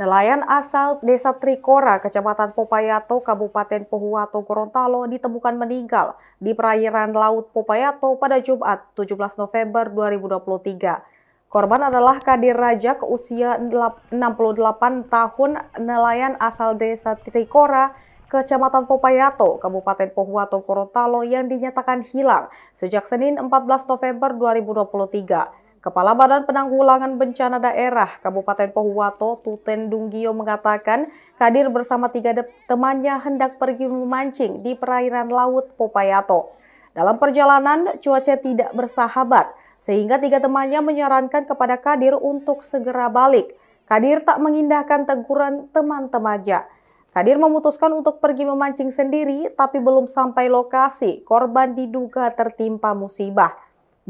Nelayan asal Desa Trikora, Kecamatan Popayato, Kabupaten Pohuwato, Gorontalo ditemukan meninggal di perairan Laut Popayato pada Jumat 17 November 2023. Korban adalah Kadir Rajak, usia 68 tahun, nelayan asal Desa Trikora, Kecamatan Popayato, Kabupaten Pohuwato, Gorontalo yang dinyatakan hilang sejak Senin 14 November 2023. Kepala Badan Penanggulangan Bencana Daerah Kabupaten Pohuwato, Tuten Dunggio mengatakan Kadir bersama tiga temannya hendak pergi memancing di perairan laut Popayato. Dalam perjalanan, cuaca tidak bersahabat, sehingga tiga temannya menyarankan kepada Kadir untuk segera balik. Kadir tak mengindahkan teguran teman-temannya. Kadir memutuskan untuk pergi memancing sendiri, tapi belum sampai lokasi, korban diduga tertimpa musibah.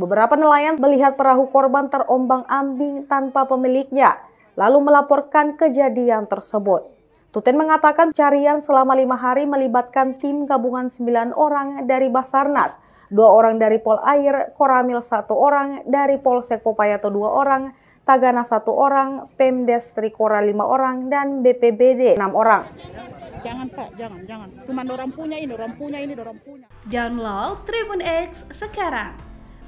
Beberapa nelayan melihat perahu korban terombang-ambing tanpa pemiliknya, lalu melaporkan kejadian tersebut. Tuten mengatakan carian selama lima hari melibatkan tim gabungan sembilan orang dari Basarnas, dua orang dari Polair, Koramil satu orang, dari Polsek Popayato dua orang, Tagana satu orang, Pemdes Trikora lima orang, dan BPBD enam orang. Jangan Pak, jangan, jangan. Cuman orang punya ini, orang punya ini, orang punya. Download Tribun X sekarang